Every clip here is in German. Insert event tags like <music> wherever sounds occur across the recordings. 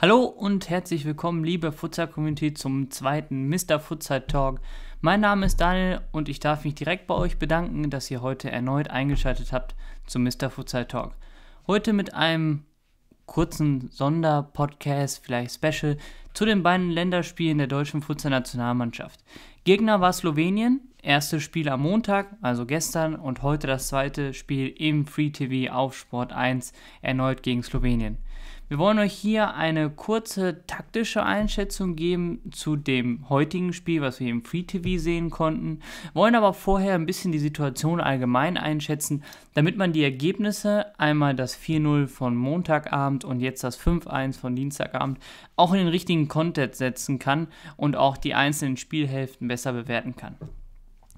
Hallo und herzlich willkommen, liebe Futsal-Community, zum zweiten Mr. Futsal Talk. Mein Name ist Daniel und ich darf mich direkt bei euch bedanken, dass ihr heute erneut eingeschaltet habt zum Mr. Futsal Talk. Heute mit einem kurzen Sonderpodcast, vielleicht Special, zu den beiden Länderspielen der deutschen Futsal-Nationalmannschaft. Gegner war Slowenien, erstes Spiel am Montag, also gestern, und heute das zweite Spiel im Free TV auf Sport 1 erneut gegen Slowenien. Wir wollen euch hier eine kurze taktische Einschätzung geben zu dem heutigen Spiel, was wir im Free TV sehen konnten, wollen aber vorher ein bisschen die Situation allgemein einschätzen, damit man die Ergebnisse, einmal das 4-0 von Montagabend und jetzt das 5-1 von Dienstagabend, auch in den richtigen Content setzen kann und auch die einzelnen Spielhälften besser bewerten kann.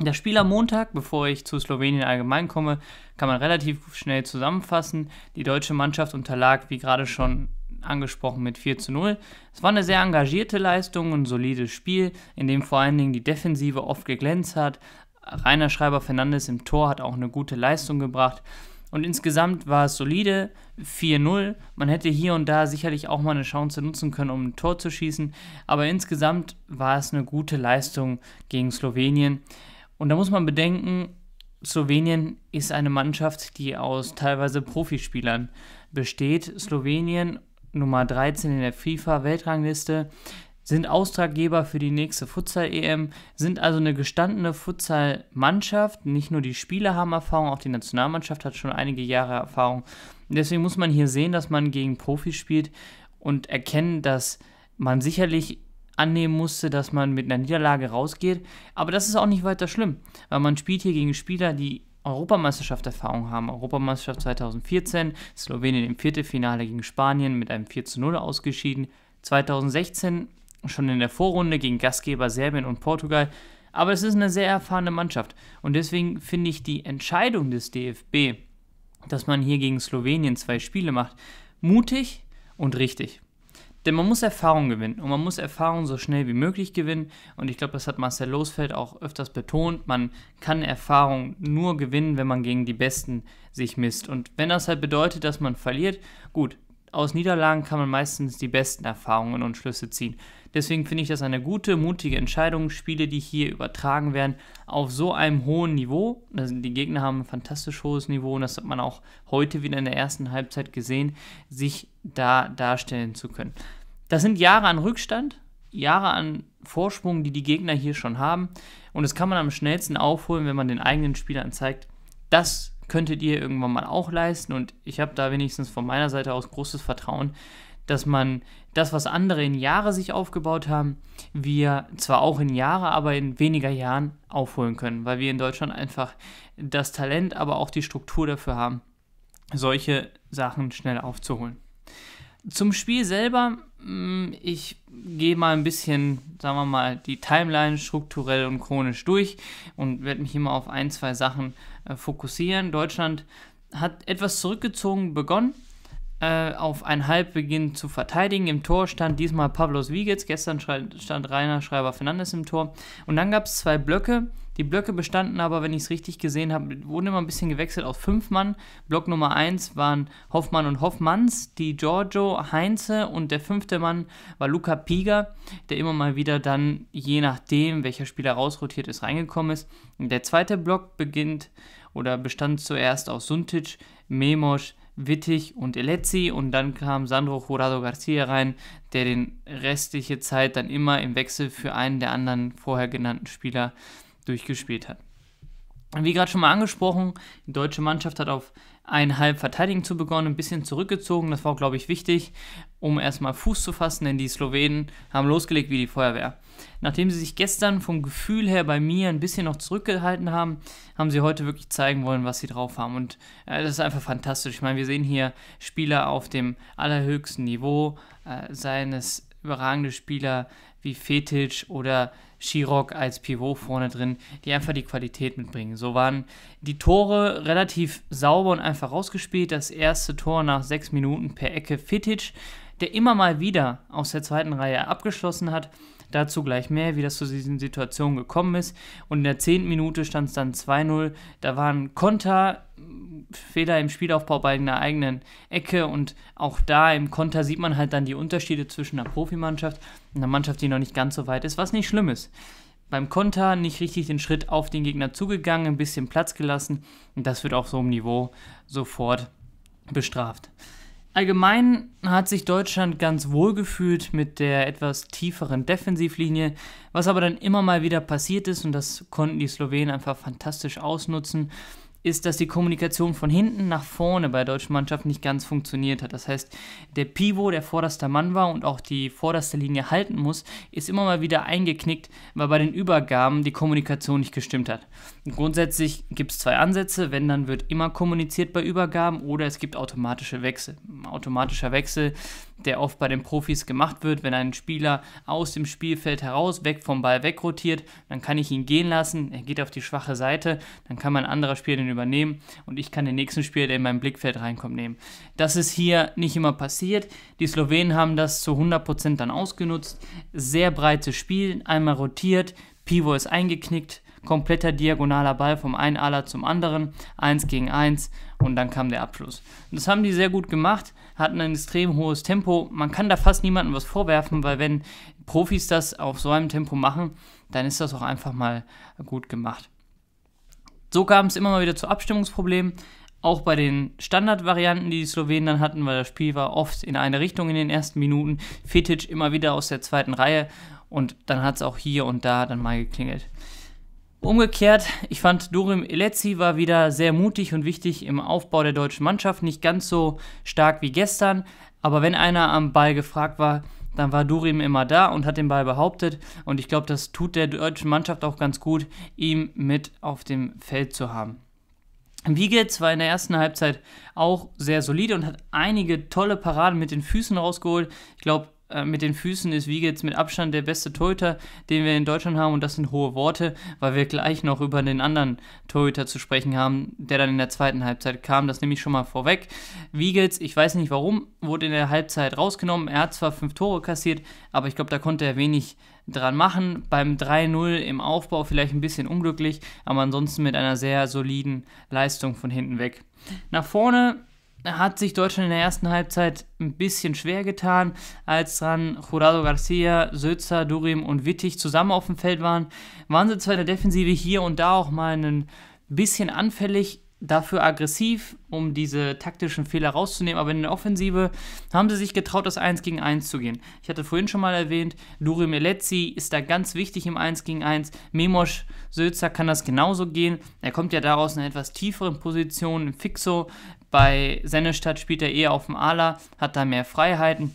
Das Spiel am Montag, bevor ich zu Slowenien allgemein komme, kann man relativ schnell zusammenfassen. Die deutsche Mannschaft unterlag, wie gerade schon angesprochen, mit 4 zu 0. Es war eine sehr engagierte Leistung und solides Spiel, in dem vor allen Dingen die Defensive oft geglänzt hat. Rainer Schreiber Fernandes im Tor hat auch eine gute Leistung gebracht. Und insgesamt war es solide, 4-0. Man hätte hier und da sicherlich auch mal eine Chance nutzen können, um ein Tor zu schießen. Aber insgesamt war es eine gute Leistung gegen Slowenien. Und da muss man bedenken, Slowenien ist eine Mannschaft, die aus teilweise Profispielern besteht. Slowenien, Nummer 13 in der FIFA-Weltrangliste, sind Austraggeber für die nächste Futsal-EM, sind also eine gestandene Futsal-Mannschaft. Nicht nur die Spieler haben Erfahrung, auch die Nationalmannschaft hat schon einige Jahre Erfahrung. Deswegen muss man hier sehen, dass man gegen Profis spielt und erkennen, dass man sicherlich annehmen musste, dass man mit einer Niederlage rausgeht. Aber das ist auch nicht weiter schlimm, weil man spielt hier gegen Spieler, die Europameisterschaft Erfahrung haben. Europameisterschaft 2014, Slowenien im Viertelfinale gegen Spanien mit einem 4 zu 0 ausgeschieden. 2016 schon in der Vorrunde gegen Gastgeber Serbien und Portugal. Aber es ist eine sehr erfahrene Mannschaft. Und deswegen finde ich die Entscheidung des DFB, dass man hier gegen Slowenien zwei Spiele macht, mutig und richtig. Denn man muss Erfahrung gewinnen und man muss Erfahrung so schnell wie möglich gewinnen. Und ich glaube, das hat Marcel Losfeld auch öfters betont. Man kann Erfahrung nur gewinnen, wenn man gegen die Besten sich misst. Und wenn das halt bedeutet, dass man verliert, gut, aus Niederlagen kann man meistens die besten Erfahrungen und Schlüsse ziehen. Deswegen finde ich das eine gute, mutige Entscheidung. Spiele, die hier übertragen werden, auf so einem hohen Niveau. Also die Gegner haben ein fantastisch hohes Niveau und das hat man auch heute wieder in der ersten Halbzeit gesehen, sich da darstellen zu können. Das sind Jahre an Rückstand, Jahre an Vorsprung, die die Gegner hier schon haben. Und das kann man am schnellsten aufholen, wenn man den eigenen Spielern zeigt, dass könntet ihr irgendwann mal auch leisten. Und ich habe da wenigstens von meiner Seite aus großes Vertrauen, dass man das, was andere in Jahre sich aufgebaut haben, wir zwar auch in Jahre, aber in weniger Jahren aufholen können, weil wir in Deutschland einfach das Talent, aber auch die Struktur dafür haben, solche Sachen schnell aufzuholen. Zum Spiel selber, mm, ich gehe mal ein bisschen, sagen wir mal, die Timeline strukturell und chronisch durch und werde mich immer auf ein, zwei Sachen äh, fokussieren. Deutschland hat etwas zurückgezogen begonnen, äh, auf ein Halb beginnt zu verteidigen. Im Tor stand diesmal Pablos Wiegels, gestern stand Rainer Schreiber-Fernandes im Tor. Und dann gab es zwei Blöcke. Die Blöcke bestanden aber, wenn ich es richtig gesehen habe, wurden immer ein bisschen gewechselt aus fünf Mann. Block Nummer eins waren Hoffmann und Hoffmanns, die Giorgio Heinze und der fünfte Mann war Luca Piga, der immer mal wieder dann, je nachdem, welcher Spieler rausrotiert ist, reingekommen ist. Der zweite Block beginnt oder bestand zuerst aus Suntic, Memosch, Wittig und Elezzi und dann kam Sandro Jurado Garcia rein, der den restliche Zeit dann immer im Wechsel für einen der anderen vorher genannten Spieler durchgespielt hat. Wie gerade schon mal angesprochen, die deutsche Mannschaft hat auf einhalb verteidigen zu begonnen, ein bisschen zurückgezogen. Das war, glaube ich, wichtig, um erstmal Fuß zu fassen, denn die Slowenen haben losgelegt wie die Feuerwehr. Nachdem sie sich gestern vom Gefühl her bei mir ein bisschen noch zurückgehalten haben, haben sie heute wirklich zeigen wollen, was sie drauf haben. Und äh, das ist einfach fantastisch. Ich meine, wir sehen hier Spieler auf dem allerhöchsten Niveau, äh, seien es überragende Spieler wie Fetic oder Schirok als Pivot vorne drin, die einfach die Qualität mitbringen. So waren die Tore relativ sauber und einfach rausgespielt. Das erste Tor nach sechs Minuten per Ecke Fetic, der immer mal wieder aus der zweiten Reihe abgeschlossen hat. Dazu gleich mehr, wie das zu diesen Situationen gekommen ist. Und in der 10. Minute stand es dann 2-0. Da waren Konter, Fehler im Spielaufbau bei einer eigenen Ecke und auch da im Konter sieht man halt dann die Unterschiede zwischen einer Profimannschaft und einer Mannschaft, die noch nicht ganz so weit ist, was nicht schlimm ist beim Konter nicht richtig den Schritt auf den Gegner zugegangen, ein bisschen Platz gelassen und das wird auch so im Niveau sofort bestraft. Allgemein hat sich Deutschland ganz wohl gefühlt mit der etwas tieferen Defensivlinie, was aber dann immer mal wieder passiert ist und das konnten die Slowenen einfach fantastisch ausnutzen ist, dass die Kommunikation von hinten nach vorne bei der deutschen Mannschaft nicht ganz funktioniert hat. Das heißt, der Pivo, der vorderster Mann war und auch die vorderste Linie halten muss, ist immer mal wieder eingeknickt, weil bei den Übergaben die Kommunikation nicht gestimmt hat. Und grundsätzlich gibt es zwei Ansätze. Wenn, dann wird immer kommuniziert bei Übergaben oder es gibt automatische Wechsel. Automatischer Wechsel der oft bei den Profis gemacht wird, wenn ein Spieler aus dem Spielfeld heraus, weg vom Ball wegrotiert, dann kann ich ihn gehen lassen, er geht auf die schwache Seite, dann kann mein anderer Spieler den übernehmen und ich kann den nächsten Spieler, der in mein Blickfeld reinkommt, nehmen. Das ist hier nicht immer passiert. Die Slowenen haben das zu 100% dann ausgenutzt. Sehr breites Spiel, einmal rotiert, Pivo ist eingeknickt, kompletter diagonaler Ball vom einen Aller zum anderen, 1 gegen 1 und dann kam der Abschluss. Und das haben die sehr gut gemacht, hatten ein extrem hohes Tempo. Man kann da fast niemandem was vorwerfen, weil wenn Profis das auf so einem Tempo machen, dann ist das auch einfach mal gut gemacht. So kam es immer mal wieder zu Abstimmungsproblemen, auch bei den Standardvarianten, die die Slowenen dann hatten, weil das Spiel war oft in eine Richtung in den ersten Minuten, Fetic immer wieder aus der zweiten Reihe und dann hat es auch hier und da dann mal geklingelt. Umgekehrt, ich fand Durim Eletzi war wieder sehr mutig und wichtig im Aufbau der deutschen Mannschaft, nicht ganz so stark wie gestern, aber wenn einer am Ball gefragt war, dann war Durim immer da und hat den Ball behauptet und ich glaube, das tut der deutschen Mannschaft auch ganz gut, ihn mit auf dem Feld zu haben. Wiegels war in der ersten Halbzeit auch sehr solide und hat einige tolle Paraden mit den Füßen rausgeholt. Ich glaube, äh, mit den Füßen ist Wiegels mit Abstand der beste Torhüter, den wir in Deutschland haben. Und das sind hohe Worte, weil wir gleich noch über den anderen Torhüter zu sprechen haben, der dann in der zweiten Halbzeit kam. Das nehme ich schon mal vorweg. Wiegels, ich weiß nicht warum, wurde in der Halbzeit rausgenommen. Er hat zwar fünf Tore kassiert, aber ich glaube, da konnte er wenig dran machen. Beim 3-0 im Aufbau vielleicht ein bisschen unglücklich, aber ansonsten mit einer sehr soliden Leistung von hinten weg. Nach vorne hat sich Deutschland in der ersten Halbzeit ein bisschen schwer getan, als dann Jurado Garcia, Sözer, Durim und Wittig zusammen auf dem Feld waren, waren sie zwar in der Defensive hier und da auch mal ein bisschen anfällig, dafür aggressiv, um diese taktischen Fehler rauszunehmen, aber in der Offensive haben sie sich getraut, das 1 gegen 1 zu gehen. Ich hatte vorhin schon mal erwähnt, Durim Elezzi ist da ganz wichtig im 1 gegen 1, Memosch Sözer kann das genauso gehen, er kommt ja daraus in einer etwas tieferen Position, im Fixo, bei Sennestadt spielt er eher auf dem Ala, hat da mehr Freiheiten.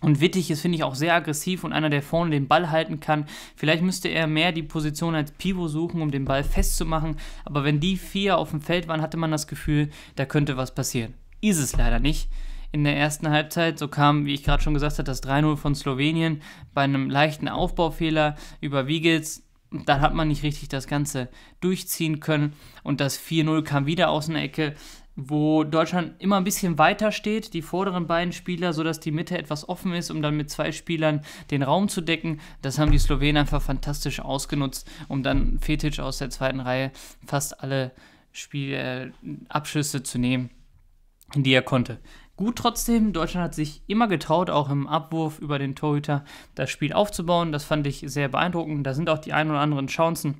Und Wittig ist, finde ich, auch sehr aggressiv und einer, der vorne den Ball halten kann. Vielleicht müsste er mehr die Position als Pivot suchen, um den Ball festzumachen. Aber wenn die vier auf dem Feld waren, hatte man das Gefühl, da könnte was passieren. Ist es leider nicht. In der ersten Halbzeit, so kam, wie ich gerade schon gesagt habe, das 3-0 von Slowenien bei einem leichten Aufbaufehler über Wiegels dann hat man nicht richtig das Ganze durchziehen können. Und das 4-0 kam wieder aus einer Ecke, wo Deutschland immer ein bisschen weiter steht, die vorderen beiden Spieler, sodass die Mitte etwas offen ist, um dann mit zwei Spielern den Raum zu decken. Das haben die Slowenen einfach fantastisch ausgenutzt, um dann Fetic aus der zweiten Reihe fast alle Spiel, äh, Abschüsse zu nehmen, die er konnte gut trotzdem. Deutschland hat sich immer getraut, auch im Abwurf über den Torhüter das Spiel aufzubauen. Das fand ich sehr beeindruckend. Da sind auch die ein oder anderen Chancen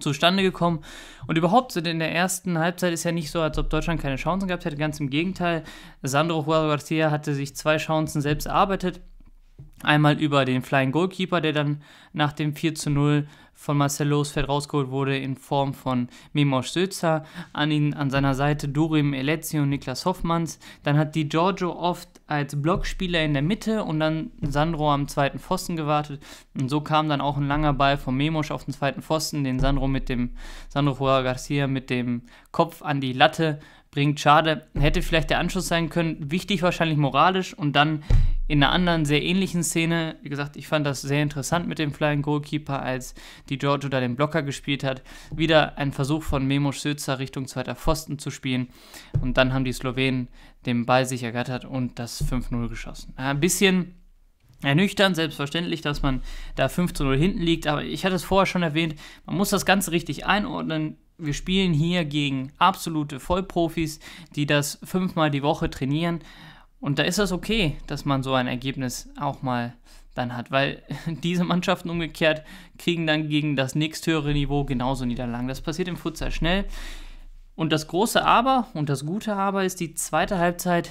zustande gekommen. Und überhaupt sind in der ersten Halbzeit ist ja nicht so, als ob Deutschland keine Chancen gehabt hätte. Ganz im Gegenteil. Sandro Juan Garcia hatte sich zwei Chancen selbst erarbeitet. Einmal über den Flying Goalkeeper, der dann nach dem 4 zu 0 von Marcel Losfeld rausgeholt wurde in Form von Mimo Sözer. an, ihn, an seiner Seite Durim Eletzi und Niklas Hoffmanns. Dann hat Di Giorgio oft als Blockspieler in der Mitte und dann Sandro am zweiten Pfosten gewartet. Und so kam dann auch ein langer Ball von Memosch auf den zweiten Pfosten, den Sandro mit dem Sandro Juan Garcia mit dem Kopf an die Latte bringt. Schade, hätte vielleicht der Anschluss sein können. Wichtig wahrscheinlich moralisch und dann in einer anderen, sehr ähnlichen Szene, wie gesagt, ich fand das sehr interessant mit dem Flying Goalkeeper, als die Giorgio da den Blocker gespielt hat. Wieder ein Versuch von Memo Schürzer Richtung zweiter Pfosten zu spielen. Und dann haben die Slowenen den Ball sich ergattert und das 5-0 geschossen. Äh, ein bisschen ernüchternd, selbstverständlich, dass man da 5 0 hinten liegt, aber ich hatte es vorher schon erwähnt, man muss das Ganze richtig einordnen. Wir spielen hier gegen absolute Vollprofis, die das fünfmal die Woche trainieren. Und da ist das okay, dass man so ein Ergebnis auch mal dann hat, weil <laughs> diese Mannschaften umgekehrt kriegen dann gegen das nächsthöhere Niveau genauso Niederlagen. Das passiert im Futsal schnell. Und das große Aber und das gute Aber ist, die zweite Halbzeit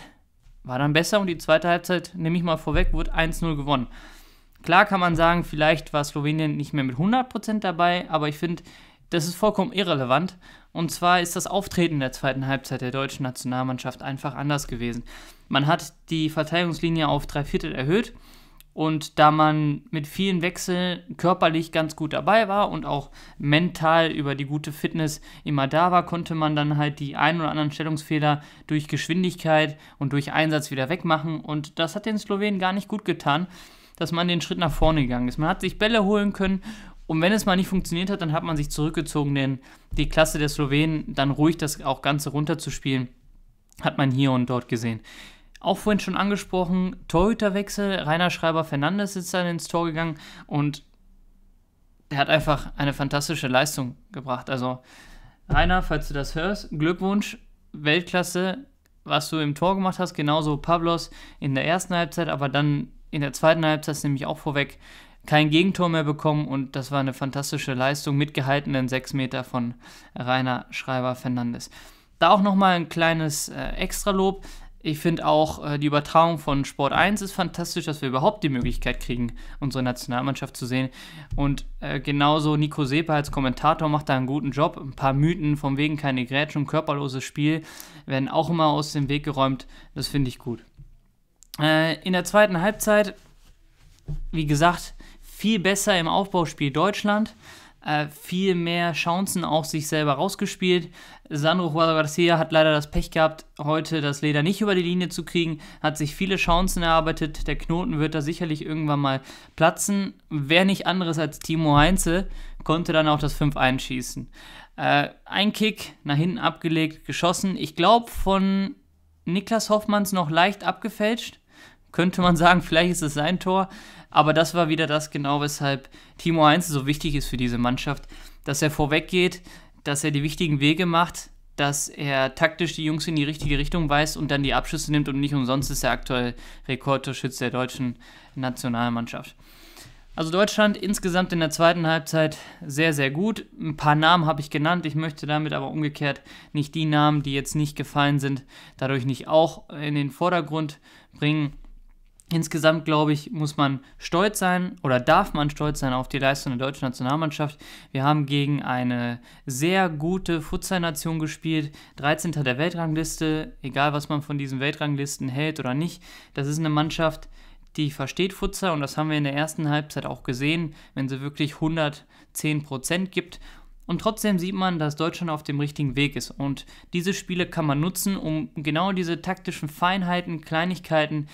war dann besser und die zweite Halbzeit, nehme ich mal vorweg, wurde 1-0 gewonnen. Klar kann man sagen, vielleicht war Slowenien nicht mehr mit 100% dabei, aber ich finde, das ist vollkommen irrelevant. Und zwar ist das Auftreten der zweiten Halbzeit der deutschen Nationalmannschaft einfach anders gewesen. Man hat die Verteidigungslinie auf drei Viertel erhöht und da man mit vielen Wechseln körperlich ganz gut dabei war und auch mental über die gute Fitness immer da war, konnte man dann halt die ein oder anderen Stellungsfehler durch Geschwindigkeit und durch Einsatz wieder wegmachen. Und das hat den Slowenen gar nicht gut getan, dass man den Schritt nach vorne gegangen ist. Man hat sich Bälle holen können. Und wenn es mal nicht funktioniert hat, dann hat man sich zurückgezogen, denn die Klasse der Slowenen, dann ruhig das auch Ganze runterzuspielen, hat man hier und dort gesehen. Auch vorhin schon angesprochen, Torhüterwechsel. Rainer Schreiber Fernandes ist dann ins Tor gegangen und der hat einfach eine fantastische Leistung gebracht. Also, Rainer, falls du das hörst, Glückwunsch, Weltklasse, was du im Tor gemacht hast. Genauso Pablos in der ersten Halbzeit, aber dann in der zweiten Halbzeit nämlich auch vorweg kein Gegentor mehr bekommen und das war eine fantastische Leistung mit gehaltenen 6 Meter von Rainer Schreiber Fernandes. Da auch nochmal ein kleines äh, Extralob. Ich finde auch äh, die Übertragung von Sport 1 ist fantastisch, dass wir überhaupt die Möglichkeit kriegen, unsere Nationalmannschaft zu sehen. Und äh, genauso Nico Sepa als Kommentator macht da einen guten Job. Ein paar Mythen von wegen keine Grätschen, körperloses Spiel werden auch immer aus dem Weg geräumt. Das finde ich gut. Äh, in der zweiten Halbzeit, wie gesagt, viel besser im Aufbauspiel Deutschland äh, viel mehr Chancen auch sich selber rausgespielt. Sandro Juan Garcia hat leider das Pech gehabt, heute das Leder nicht über die Linie zu kriegen, hat sich viele Chancen erarbeitet. Der Knoten wird da sicherlich irgendwann mal platzen. Wer nicht anderes als Timo Heinze konnte dann auch das 5 einschießen. Äh, ein Kick nach hinten abgelegt, geschossen. Ich glaube, von Niklas Hoffmanns noch leicht abgefälscht. Könnte man <laughs> sagen, vielleicht ist es sein Tor. Aber das war wieder das genau, weshalb Timo Heinze so wichtig ist für diese Mannschaft, dass er vorweg geht dass er die wichtigen Wege macht, dass er taktisch die Jungs in die richtige Richtung weist und dann die Abschüsse nimmt und nicht umsonst ist er aktuell Rekordtorschütz der deutschen Nationalmannschaft. Also Deutschland insgesamt in der zweiten Halbzeit sehr, sehr gut. Ein paar Namen habe ich genannt. Ich möchte damit aber umgekehrt nicht die Namen, die jetzt nicht gefallen sind, dadurch nicht auch in den Vordergrund bringen. Insgesamt, glaube ich, muss man stolz sein oder darf man stolz sein auf die Leistung der deutschen Nationalmannschaft. Wir haben gegen eine sehr gute Futsal-Nation gespielt, 13. der Weltrangliste, egal was man von diesen Weltranglisten hält oder nicht. Das ist eine Mannschaft, die versteht Futsal und das haben wir in der ersten Halbzeit auch gesehen, wenn sie wirklich 110 Prozent gibt. Und trotzdem sieht man, dass Deutschland auf dem richtigen Weg ist. Und diese Spiele kann man nutzen, um genau diese taktischen Feinheiten, Kleinigkeiten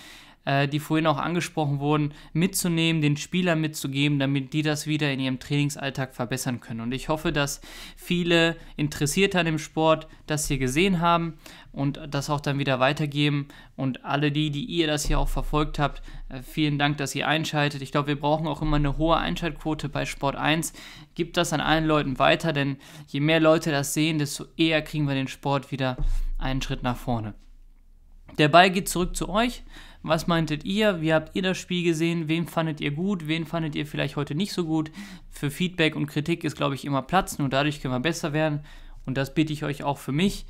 äh, die vorhin auch angesprochen wurden, mitzunehmen, den Spielern mitzugeben, damit die das wieder in ihrem Trainingsalltag verbessern können. Und ich hoffe, dass viele Interessierte an dem Sport das hier gesehen haben und das auch dann wieder weitergeben. Und alle die, die ihr das hier auch verfolgt habt, äh, vielen Dank, dass ihr einschaltet. Ich glaube, wir brauchen auch immer eine hohe Einschaltquote bei Sport 1. Gibt das an allen Leuten weiter, denn je mehr Leute das sehen, desto eher kriegen wir den Sport wieder einen Schritt nach vorne. Der Ball geht zurück zu euch. Was meintet ihr? Wie habt ihr das Spiel gesehen? Wen fandet ihr gut? Wen fandet ihr vielleicht heute nicht so gut? Für Feedback und Kritik ist, glaube ich, immer Platz. Nur dadurch können wir besser werden. Und das bitte ich euch auch für mich.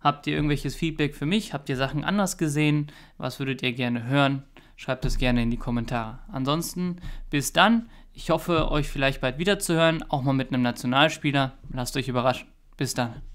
Habt ihr irgendwelches Feedback für mich? Habt ihr Sachen anders gesehen? Was würdet ihr gerne hören? Schreibt es gerne in die Kommentare. Ansonsten bis dann. Ich hoffe, euch vielleicht bald wieder zu hören, auch mal mit einem Nationalspieler. Lasst euch überraschen. Bis dann.